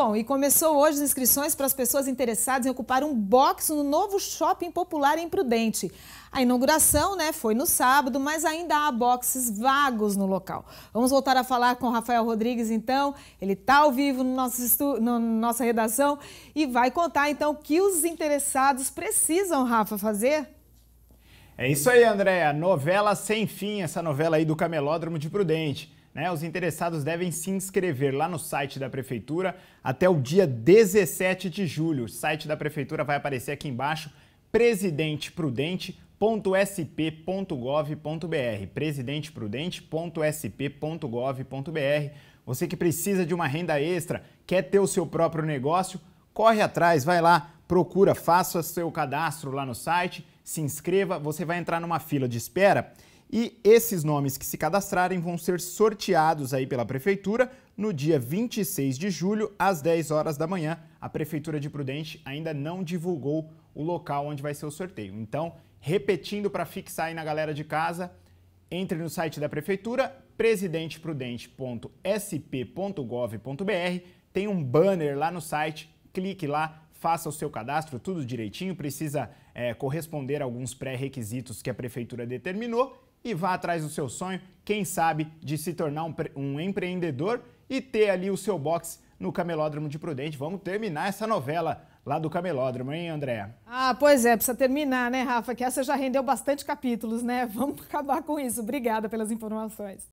Bom, e começou hoje as inscrições para as pessoas interessadas em ocupar um box no novo shopping popular em Prudente. A inauguração né, foi no sábado, mas ainda há boxes vagos no local. Vamos voltar a falar com o Rafael Rodrigues, então. Ele está ao vivo no nosso estu... na nossa redação e vai contar, então, o que os interessados precisam, Rafa, fazer? É isso aí, Andréa. Novela sem fim, essa novela aí do Camelódromo de Prudente. Né? Os interessados devem se inscrever lá no site da Prefeitura até o dia 17 de julho. O site da Prefeitura vai aparecer aqui embaixo, presidenteprudente.sp.gov.br. presidenteprudente.sp.gov.br. Você que precisa de uma renda extra, quer ter o seu próprio negócio, corre atrás, vai lá, procura, faça seu cadastro lá no site, se inscreva, você vai entrar numa fila de espera e esses nomes que se cadastrarem vão ser sorteados aí pela prefeitura no dia 26 de julho, às 10 horas da manhã. A prefeitura de Prudente ainda não divulgou o local onde vai ser o sorteio. Então, repetindo para fixar aí na galera de casa, entre no site da prefeitura presidenteprudente.sp.gov.br, tem um banner lá no site, clique lá, faça o seu cadastro, tudo direitinho, precisa é, corresponder a alguns pré-requisitos que a prefeitura determinou e vá atrás do seu sonho, quem sabe, de se tornar um, um empreendedor e ter ali o seu box no Camelódromo de Prudente. Vamos terminar essa novela lá do Camelódromo, hein, Andréa? Ah, pois é, precisa terminar, né, Rafa? Que essa já rendeu bastante capítulos, né? Vamos acabar com isso. Obrigada pelas informações.